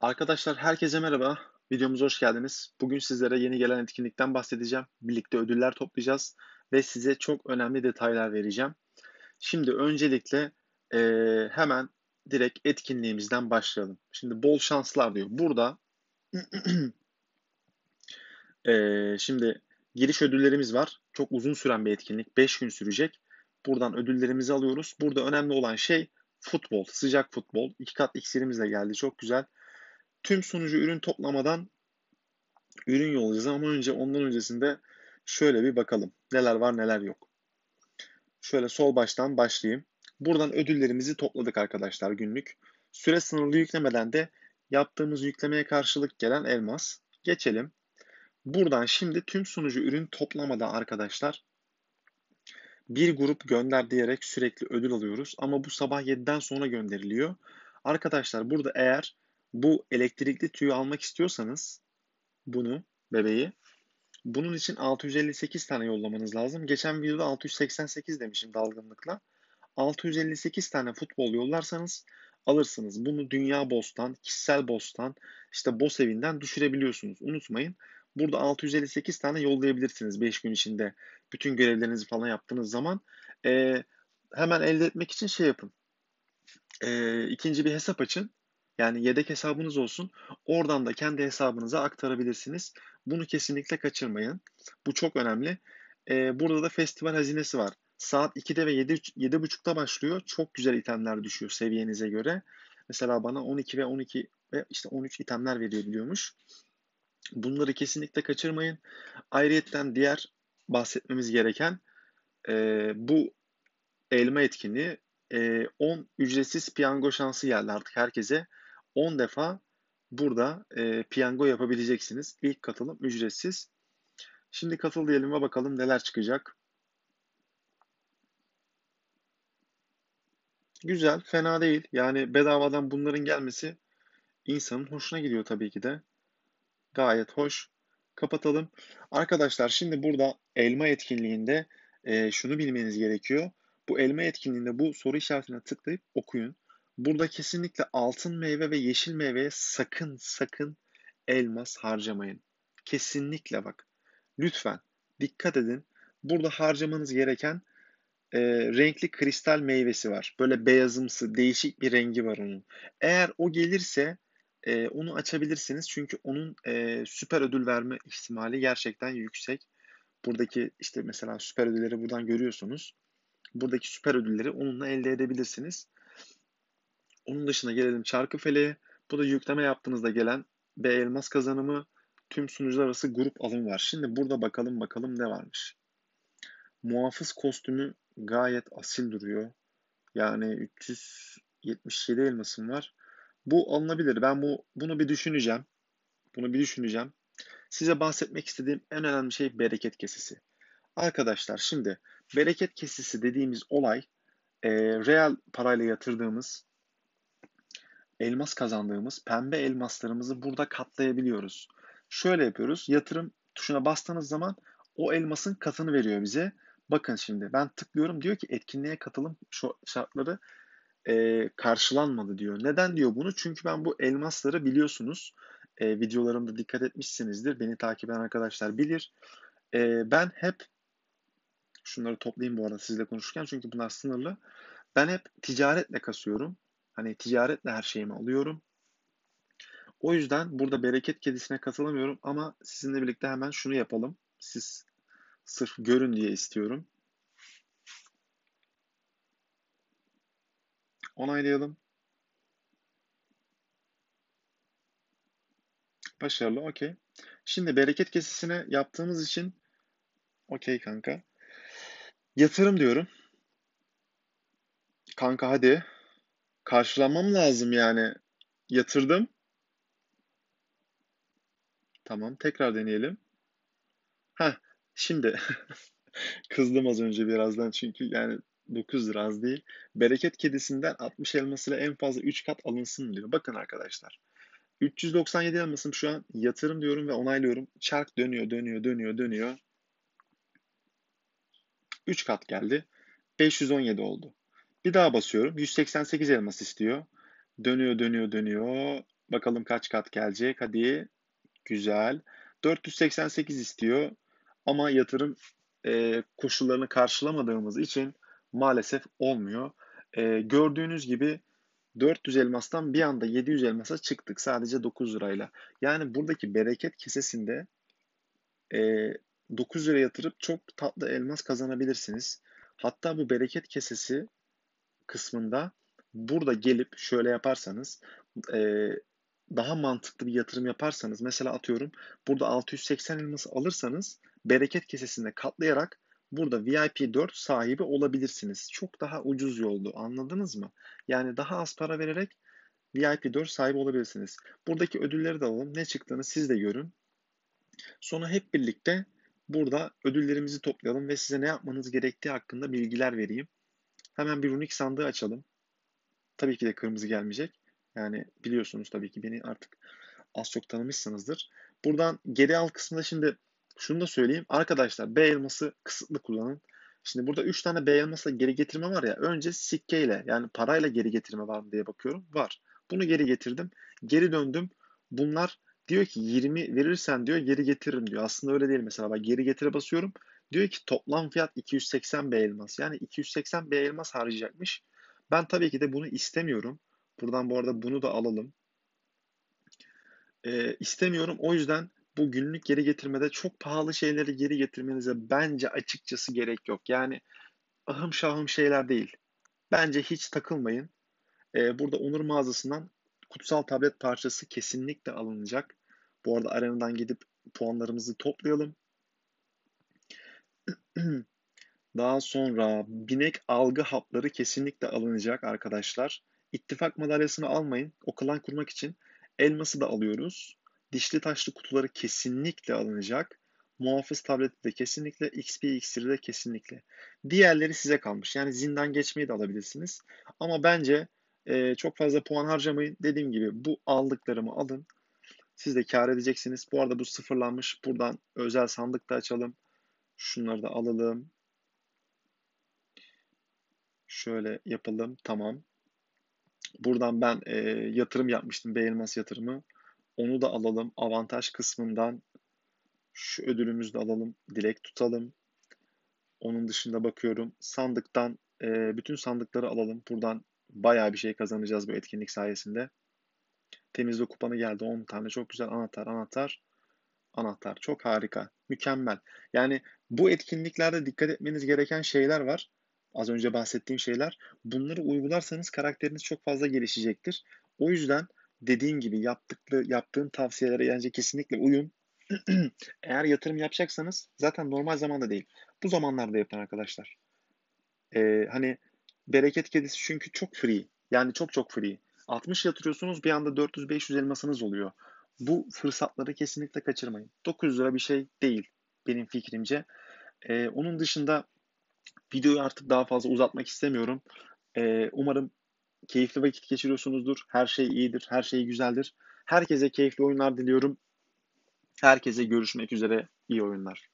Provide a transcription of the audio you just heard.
Arkadaşlar herkese merhaba. Videomuza hoş geldiniz. Bugün sizlere yeni gelen etkinlikten bahsedeceğim. Birlikte ödüller toplayacağız ve size çok önemli detaylar vereceğim. Şimdi öncelikle e, hemen direkt etkinliğimizden başlayalım. Şimdi bol şanslar diyor. Burada e, şimdi giriş ödüllerimiz var. Çok uzun süren bir etkinlik. 5 gün sürecek. Buradan ödüllerimizi alıyoruz. Burada önemli olan şey futbol. Sıcak futbol. 2 kat iksirimizle geldi. Çok güzel tüm sunucu ürün toplamadan ürün yollayacağız ama önce ondan öncesinde şöyle bir bakalım. Neler var neler yok. Şöyle sol baştan başlayayım. Buradan ödüllerimizi topladık arkadaşlar günlük. Süre sınırlı yüklemeden de yaptığımız yüklemeye karşılık gelen elmas. Geçelim. Buradan şimdi tüm sunucu ürün toplamada arkadaşlar bir grup gönder diyerek sürekli ödül alıyoruz. Ama bu sabah 7'den sonra gönderiliyor. Arkadaşlar burada eğer bu elektrikli tüyü almak istiyorsanız bunu bebeği bunun için 658 tane yollamanız lazım. Geçen videoda 688 demişim dalgınlıkla. 658 tane futbol yollarsanız alırsınız. Bunu Dünya Bostan, Kişisel Bostan, işte Bos evinden düşürebiliyorsunuz. Unutmayın. Burada 658 tane yollayabilirsiniz 5 gün içinde. Bütün görevlerinizi falan yaptığınız zaman. E, hemen elde etmek için şey yapın. E, ikinci bir hesap açın. Yani yedek hesabınız olsun. Oradan da kendi hesabınıza aktarabilirsiniz. Bunu kesinlikle kaçırmayın. Bu çok önemli. Ee, burada da festival hazinesi var. Saat 2'de ve 7, 7.30'da başlıyor. Çok güzel itemler düşüyor seviyenize göre. Mesela bana 12 ve 12 ve işte 13 itemler veriyor biliyormuş. Bunları kesinlikle kaçırmayın. Ayrıyeten diğer bahsetmemiz gereken e, bu elma etkinliği e, 10 ücretsiz piyango şansı geldi artık herkese. 10 defa burada e, piyango yapabileceksiniz. İlk katılım ücretsiz. Şimdi katıl diyelim ve bakalım neler çıkacak. Güzel, fena değil. Yani bedavadan bunların gelmesi insanın hoşuna gidiyor tabii ki de. Gayet hoş. Kapatalım. Arkadaşlar şimdi burada elma etkinliğinde e, şunu bilmeniz gerekiyor. Bu elma etkinliğinde bu soru işaretine tıklayıp okuyun. Burada kesinlikle altın meyve ve yeşil meyveye sakın sakın elmas harcamayın. Kesinlikle bak. Lütfen dikkat edin. Burada harcamanız gereken e, renkli kristal meyvesi var. Böyle beyazımsı değişik bir rengi var onun. Eğer o gelirse e, onu açabilirsiniz. Çünkü onun e, süper ödül verme ihtimali gerçekten yüksek. Buradaki işte mesela süper ödülleri buradan görüyorsunuz. Buradaki süper ödülleri onunla elde edebilirsiniz. Onun dışında gelelim Çarkıfele'ye. Bu da yükleme yaptığınızda gelen B elmas kazanımı tüm sunucular arası grup alım var. Şimdi burada bakalım bakalım ne varmış. Muhafız kostümü gayet asil duruyor. Yani 377 elmasım var. Bu alınabilir. Ben bu bunu bir düşüneceğim. Bunu bir düşüneceğim. Size bahsetmek istediğim en önemli şey bereket kesisi. Arkadaşlar şimdi bereket kesisi dediğimiz olay e, real parayla yatırdığımız elmas kazandığımız pembe elmaslarımızı burada katlayabiliyoruz. Şöyle yapıyoruz. Yatırım tuşuna bastığınız zaman o elmasın katını veriyor bize. Bakın şimdi ben tıklıyorum diyor ki etkinliğe katılım şartları e, karşılanmadı diyor. Neden diyor bunu? Çünkü ben bu elmasları biliyorsunuz e, videolarımda dikkat etmişsinizdir. Beni takip eden arkadaşlar bilir. E, ben hep şunları toplayayım bu arada sizle konuşurken çünkü bunlar sınırlı. Ben hep ticaretle kasıyorum. Hani ticaretle her şeyimi alıyorum. O yüzden burada bereket kedisine katılamıyorum ama sizinle birlikte hemen şunu yapalım. Siz sırf görün diye istiyorum. Onaylayalım. Başarılı, okey. Şimdi bereket kesisine yaptığımız için okey kanka. Yatırım diyorum. Kanka hadi karşılamam lazım yani. Yatırdım. Tamam tekrar deneyelim. Ha şimdi kızdım az önce birazdan çünkü yani 9 lira az değil. Bereket kedisinden 60 elmasıyla en fazla 3 kat alınsın diyor. Bakın arkadaşlar. 397 elmasım şu an yatırım diyorum ve onaylıyorum. Çark dönüyor, dönüyor, dönüyor, dönüyor. 3 kat geldi. 517 oldu. Bir daha basıyorum. 188 elmas istiyor. Dönüyor dönüyor dönüyor. Bakalım kaç kat gelecek. Hadi. Güzel. 488 istiyor. Ama yatırım e, koşullarını karşılamadığımız için maalesef olmuyor. E, gördüğünüz gibi 400 elmastan bir anda 700 elmasa çıktık sadece 9 lirayla. Yani buradaki bereket kesesinde e, 9 lira yatırıp çok tatlı elmas kazanabilirsiniz. Hatta bu bereket kesesi kısmında burada gelip şöyle yaparsanız e, daha mantıklı bir yatırım yaparsanız mesela atıyorum burada 680 elması alırsanız bereket kesesinde katlayarak burada VIP 4 sahibi olabilirsiniz. Çok daha ucuz yoldu anladınız mı? Yani daha az para vererek VIP 4 sahibi olabilirsiniz. Buradaki ödülleri de alalım. Ne çıktığını siz de görün. Sonra hep birlikte burada ödüllerimizi toplayalım ve size ne yapmanız gerektiği hakkında bilgiler vereyim. Hemen bir runik sandığı açalım. Tabii ki de kırmızı gelmeyecek. Yani biliyorsunuz tabii ki beni artık az çok tanımışsınızdır. Buradan geri al kısmında şimdi şunu da söyleyeyim. Arkadaşlar B elması kısıtlı kullanın. Şimdi burada 3 tane B elmasla geri getirme var ya. Önce sikkeyle yani parayla geri getirme var mı diye bakıyorum. Var. Bunu geri getirdim. Geri döndüm. Bunlar diyor ki 20 verirsen diyor geri getiririm diyor. Aslında öyle değil mesela. Ben geri getire basıyorum. Diyor ki toplam fiyat 280 B elmas. Yani 280 B elmas harcayacakmış. Ben tabii ki de bunu istemiyorum. Buradan bu arada bunu da alalım. Ee, istemiyorum. O yüzden bu günlük geri getirmede çok pahalı şeyleri geri getirmenize bence açıkçası gerek yok. Yani ahım şahım şeyler değil. Bence hiç takılmayın. Ee, burada Onur mağazasından kutsal tablet parçası kesinlikle alınacak. Bu arada arenadan gidip puanlarımızı toplayalım. Daha sonra binek algı hapları kesinlikle alınacak arkadaşlar. İttifak madalyasını almayın. O klan kurmak için elması da alıyoruz. Dişli taşlı kutuları kesinlikle alınacak. Muhafız tableti de kesinlikle, XP iksiri de kesinlikle. Diğerleri size kalmış. Yani zindan geçmeyi de alabilirsiniz. Ama bence e, çok fazla puan harcamayın. Dediğim gibi bu aldıklarımı alın. Siz de kar edeceksiniz. Bu arada bu sıfırlanmış. Buradan özel sandık da açalım. Şunları da alalım. Şöyle yapalım. Tamam. Buradan ben e, yatırım yapmıştım. Beğenmez yatırımı. Onu da alalım. Avantaj kısmından şu ödülümüzü de alalım. Dilek tutalım. Onun dışında bakıyorum. Sandıktan e, bütün sandıkları alalım. Buradan baya bir şey kazanacağız bu etkinlik sayesinde. Temizlik kupanı geldi. 10 tane çok güzel anahtar anahtar anahtar. Çok harika, mükemmel. Yani bu etkinliklerde dikkat etmeniz gereken şeyler var. Az önce bahsettiğim şeyler. Bunları uygularsanız karakteriniz çok fazla gelişecektir. O yüzden dediğim gibi yaptıklı, yaptığım tavsiyelere yani kesinlikle uyun. Eğer yatırım yapacaksanız zaten normal zamanda değil. Bu zamanlarda yapın arkadaşlar. Ee, hani bereket kedisi çünkü çok free. Yani çok çok free. 60 yatırıyorsunuz bir anda 400-500 elmasınız oluyor. Bu fırsatları kesinlikle kaçırmayın. 900 lira bir şey değil benim fikrimce. Ee, onun dışında videoyu artık daha fazla uzatmak istemiyorum. Ee, umarım keyifli vakit geçiriyorsunuzdur. Her şey iyidir, her şey güzeldir. Herkese keyifli oyunlar diliyorum. Herkese görüşmek üzere. İyi oyunlar.